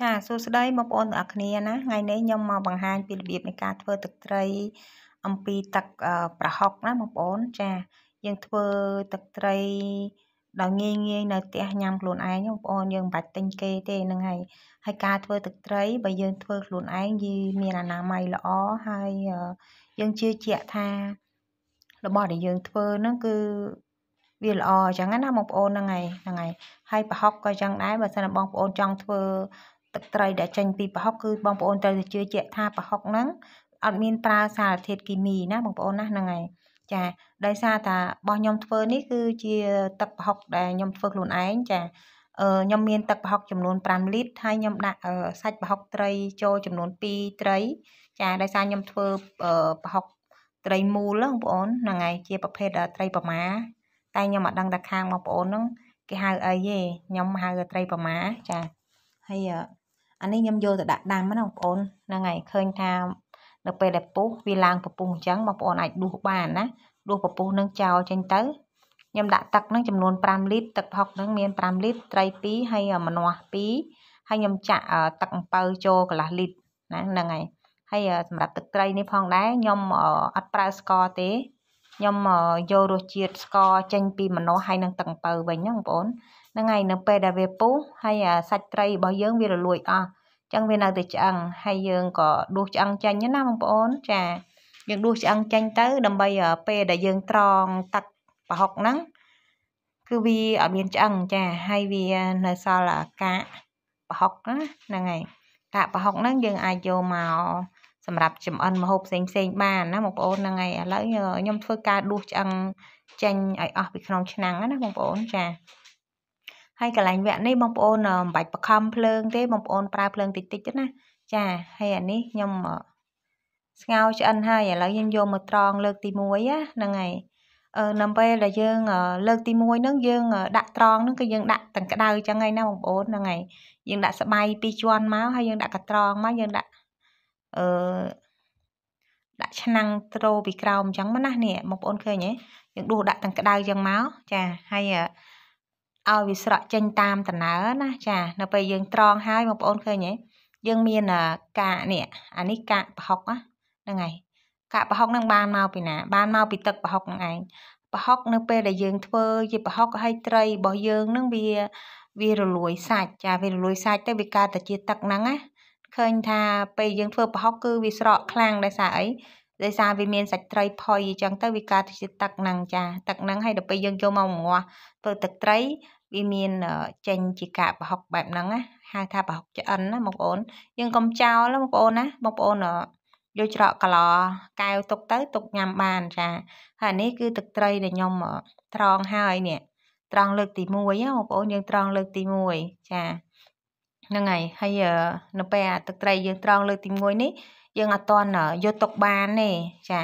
ចាសួស្តីបងប្អូនទាំងអស់គ្នាណាថ្ងៃនេះខ្ញុំមកបង្ហាញពីរបៀបនៃការធ្វើទឹកត្រី អំពីទឹកប្រហុកណាបងប្អូនចាយើងធ្វើទឹកត្រីដោយងាយងាយនៅផ្ទះញ៉ាំខ្លួនឯងបងប្អូនយើងមិនបាច់ទិញគេទេនឹងហើយហើយការធ្វើ ទឹកត្រីបើយើងធ្វើខ្លួនឯងយីមានអនាម័យល្អហើយយើងជឿជាក់ថារបស់ដែលយើងធ្វើហ្នឹងគឺវាល្អអញ្ចឹងណាបងប្អូនហ្នឹងហើយហ្នឹងហើយហើយប្រហុកក៏អញ្ចឹងដែរបើសិនបងប្អូនចង់ធ្វើទឹកត្រីដែលចេញពីប្រហុកគឺ បងប្អូនត្រូវតែជឿជាក់ថាប្រហុកហ្នឹងអត់មានប្រើសារធាតុគីមីណា បងប្អូនណាហ្នឹងហើយចាដោយសារតែរបស់ខ្ញុំធ្វើនេះគឺជាទឹកប្រហុកដែលខ្ញុំធ្វើខ្លួនឯងចាអឺខ្ញុំមានទឹកប្រហុកចំនួន5លីត្រហើយខ្ញុំដាក់សាច់ប្រហុកត្រីចូលចំនួន2ត្រីចាដោយសារខ្ញុំធ្វើប្រហុកត្រីមូលបងប្អូនហ្នឹងហើយជាប្រភេទត្រីប្រម៉ាតែខ្ញុំអត់ដឹងថាខាងបងប្អូនហ្នឹងគេហៅអីទេខ្ញុំហៅត្រីប្រម៉ាចាហើយអានេះខ្ញុំយកទៅដាក់ដាំណាបងប្អូនហ្នឹងហើយឃើញថានៅពេលដែលពុះវាឡើងពពុះអញ្ចឹងបងប្អូនអាចដួសបានណាដួសពពុះនឹងចោលចេញទៅខ្ញុំដាក់ទឹកនឹងចំនួន5លីត្រទឹកផឹកនឹងមាន5លីត្រត្រី2ហើយម្នាស់2ហើយខ្ញុំចាក់ទឹកអំពៅចូលកន្លះលីត្រណាហ្នឹងហើយហើយសម្រាប់ទឹកត្រីនេះផងដែរខ្ញុំអត់ប្រើស្ករទេខ្ញុំយករសជាតិស្ករចេញពីម្នាស់ហើយនឹងទឹកអំពៅវិញណាបងប្អូនហ្នឹងហើយនៅពេលដែលវាពុះហើយសាច់ត្រីរបស់យើងវារលួយអស់អញ្ចឹងវានៅតែឆ្អឹងហើយយើងក៏ដួសឆ្អឹងចេញណាបងប្អូនចាយើងដួសឆ្អឹងចេញទៅដើម្បីពេលដែលយើងត្រងទឹកប្រហុកហ្នឹងគឺវាអត់មានឆ្អឹងចាហើយវានៅសល់កាកប្រហុកណាហ្នឹងហើយកាកប្រហុកហ្នឹងយើងអាចយកមកសម្រាប់ចំអិនម្ហូបផ្សេងផ្សេងបានណាបងប្អូនហ្នឹងហើយឥឡូវខ្ញុំធ្វើការដួសឆ្អឹងចេញឲ្យអស់ពីក្នុងឆ្នាំងណាបងប្អូនចាហើយកន្លែងវគ្គនេះបងប្អូនមិនបាច់បខំភ្លើង ទេបងប្អូនប្រើភ្លើងតិចតិចទៅណាចាហើយអានេះខ្ញុំស្ងោឆ្អិនហើយឥឡូវយើងយកមកត្រងលើកទី1ណាហ្នឹងហើយអឺនៅពេលដែលយើងលើកទី1ហ្នឹងយើងដាក់ត្រង់ហ្នឹងគឺយើងដាក់ទាំងក្តៅចឹងហើយណាបងប្អូនហ្នឹងហើយយើងដាក់ស្បៃពីរជាន់មកហើយយើងដាក់កត្រង់មកយើងដាក់អឺដាក់ឆ្នាំងត្រូពីក្រោមចឹងមកណានេះបងប្អូនឃើញទេយើងដួសដាក់ទាំងក្តៅចឹងមកចាហើយឲ្យវាស្រក់ចេញតាមតណើណាចា នៅពេលយើងត្រងហើយបងប្អូនឃើញទេយើងមានកាកនេះអានេះកាកប្រហុកហ្នឹងហើយកាកប្រហុកនឹងបានមកពីណាបានមកពីទឹកប្រហុកហ្នឹងឯងប្រហុកនៅពេលដែលយើងធ្វើជាប្រហុកហើយត្រីរបស់យើងនឹងវាវារលួយសាច់ចាវារលួយសាច់ទៅវាកើតតែជាទឹកហ្នឹងណាឃើញថាពេលយើងធ្វើប្រហុកគឺវាស្រក់ខ្លាំងដោយសារអីដោយសារវាមានសាច់ត្រីផុយអញ្ចឹងទៅវាកើតជាទឹកហ្នឹងចាទឹកហ្នឹងហើយដល់ពេលយើងយកមកងាស់ធ្វើទឹកត្រីវាមានចេញជាកាកប្រហុកបែបហ្នឹងណាហៅថាប្រហុកឆ្អិនណាបងប្អូន យើងកុំចោលបងប្អូនណាបងប្អូនយកច្រកកឡកែវទុកទៅទុកញ៉ាំបានចាហើយនេះគឺទឹកត្រីដែលខ្ញុំត្រងហើយនេះត្រង់លើកទី1ណាបងប្អូនយើងត្រង់លើកទី1ចាហ្នឹងហើយហើយនៅពេលអាទឹកត្រីយើងត្រង់លើកទី1នេះយើងអត់តន់យកទុកបានទេចា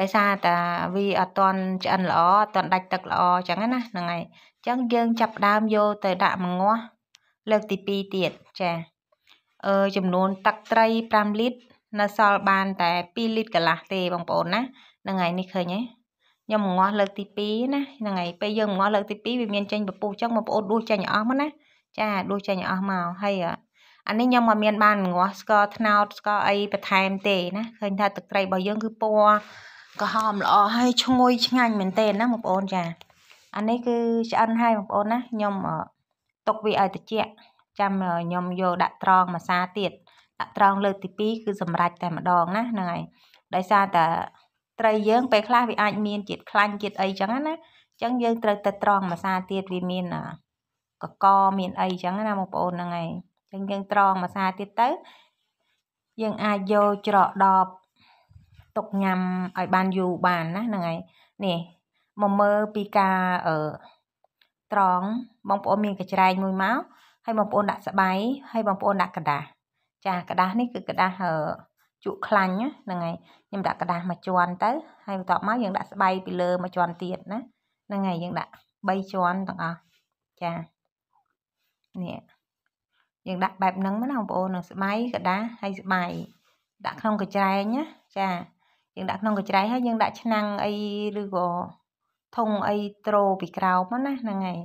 ដោយសារតែវាអត់តន់ឆ្អិនល្អអត់តន់ដាច់ទឹកល្អអញ្ចឹងណាហ្នឹងហើយចឹងយើងចាប់ដើមយកទៅដាក់មួយងាស់លើកទី2ទៀតចាអឺចំនួនទឹកត្រី5លីត្រនៅសល់បាន តែ2លីត្រកន្លះទេបងប្អូនណាហ្នឹងហើយនេះឃើញទេខ្ញុំងាស់លើកទី2ណាហ្នឹងហើយពេលយើងងាស់លើកទី2វាមានចេញពពុះចឹងបងប្អូនដួសចេញអស់មកណាចាដួសចេញអស់មកហើយអានេះខ្ញុំមកមានបានងាស់ស្ករត្នោតស្ករអីបន្ថែមទេណាឃើញ ថាទឹកត្រីរបស់យើងគឺពណ៌ក្រហមល្អហើយឈ្ងុយឆ្ងាញ់មែនទេណាបងប្អូន ចាអានេះគឺឆ្អិនហើយបងប្អូនណាខ្ញុំទុកវាឲ្យត្រជាក់ចាំខ្ញុំយកដាក់ត្រងមួយសាទៀតដាក់ត្រងលើកទី2គឺសម្រាប់តែម្ដងណាហ្នឹងហើយដោយសារតែត្រីយើងពេលខ្លះវាអាចមានជាតិខ្លាញ់ជាតិអីចឹងណាចឹងយើងត្រូវទៅត្រងមួយសាទៀតវាមានកកមានអីចឹងណាបងប្អូនហ្នឹងហើយចឹងយើងត្រងមួយសាទៀតទៅ យើងអាចយកច្រកដប ទុកញ៉ាំឲ្យបានយូរបានណាហ្នឹងហើយនេះមកមើលពីការអឺត្រង់បងប្អូនមានកញ្ច្រែងមួយមកហើយបងប្អូនដាក់ស្បៃហើយបងប្អូនដាក់กระดาษចាกระดาษនេះគឺกระดาษអឺជក់ខ្លាញ់ហ្នឹងហើយខ្ញុំដាក់กระดาษមួយជាន់ទៅហើយបន្ទាប់មកយើងដាក់ស្បៃពីលើមួយជាន់ទៀតណាហ្នឹងហើយយើងដាក់3ជាន់ទាំងអស់ចានេះយើងដាក់បែបហ្នឹងណាបងប្អូននឹងស្បៃกระดาษហើយស្បៃដាក់ក្នុងកញ្ច្រែងណាចាយើងដាក់ក្នុងកញ្ច្រែងហើយយើងដាក់ឆ្នាំងអីឬក៏ធុងអីទ្រពីក្រោមណាហ្នឹងហើយ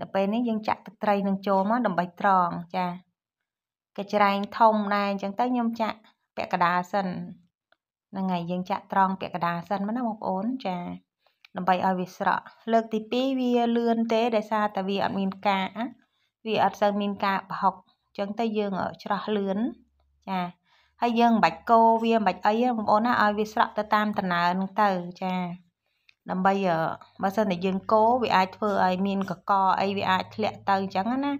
ដល់ពេលនេះយើងចាក់ទឹកត្រីនឹងចូលមកដើម្បីត្រងចាកញ្ច្រែងធំដែរអញ្ចឹងទៅខ្ញុំចាក់ពាក់កដាសិនហ្នឹងហើយយើងចាក់ត្រង់ពាក់កដាសិនមកណាបងប្អូនចា ដើម្បីឲ្យវាស្រក់លើកទី2វាលឿនទេដោយសារតែវាអត់មានការវាអត់សូវមានការប្រហុកអញ្ចឹងទៅយើងច្រោះលឿនចាហើយយើងមិនបាច់កូរវាមិនបាច់អីបងប្អូនណាឲ្យវាស្រក់ទៅតាមដំណើរហ្នឹងទៅចាដើម្បីបើសិនតែយើងកោវាអាចធ្វើឲ្យមានកកអីវាអាចធ្លាក់ទៅអញ្ចឹងណា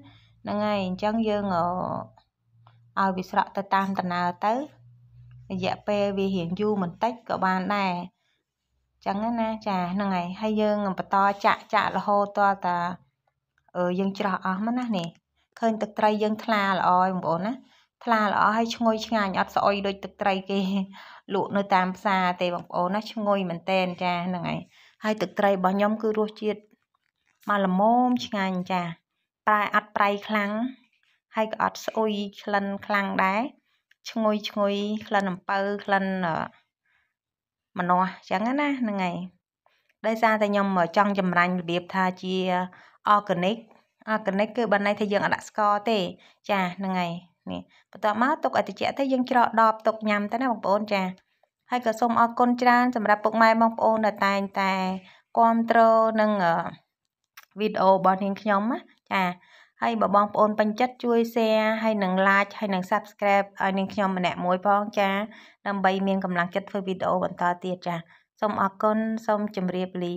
ហ្នឹងហើយអញ្ចឹងយើងឲ្យវាស្រក់ទៅតាមដំណើរទៅរយៈពេលវារៀងយូរបន្តិចក៏បានដែរចឹងណាចាហ្នឹងហើយហើយយើងបន្តចាក់ចាក់រហូតតតាអឺយើងច្រោះអស់មកណានេះឃើញទឹកត្រីយើងថ្លាល្អឯងបងប្អូនណាថ្លាល្អហើយឈ្ងុយឆ្ងាញ់អត់ស្អុយដូចទឹកត្រីគេ លក់នៅ តាមផ្សារទេបងប្អូនណាឈ្ងុយមែនតែនចាហ្នឹងហើយហើយទឹកត្រីរបស់ខ្ញុំគឺរសជាតិមកល្មមឆ្ងាញ់ចាប្រែអត់ប្រៃខ្លាំងហើយក៏អត់ស្អុយក្លិនខ្លាំងដែរឈ្ងុយឈ្ងុយក្លិនអំពៅក្លិនម្នាស់ចឹងណាហ្នឹងហើយដោយសារតែខ្ញុំចង់ចម្រាញ់របៀបថាជា organic organic គឺបានន័យថាយើងអត់ដាក់ស្ករទេចាហ្នឹងហើយនេះបន្ទាប់មកទុកឲ្យត្រជាក់ទៅយើងច្រកដបទុកញ៉ាំទៅណាបងប្អូនចាហើយក៏សូមអរគុណច្រើនសម្រាប់ពុកម៉ែបងប្អូនដែលតែងតែគ្រប់គ្រងនឹងវីដេអូរបស់នាងខ្ញុំណាចាហើយបើបងប្អូនពេញចិត្តជួយ share ហើយនឹង like ហើយនឹង subscribe ឲ្យនាងខ្ញុំម្នាក់មួយផងចាដើម្បីមានកម្លាំងចិត្តធ្វើវីដេអូបន្តទៀតចាសូមអរគុណសូមជម្រាបលា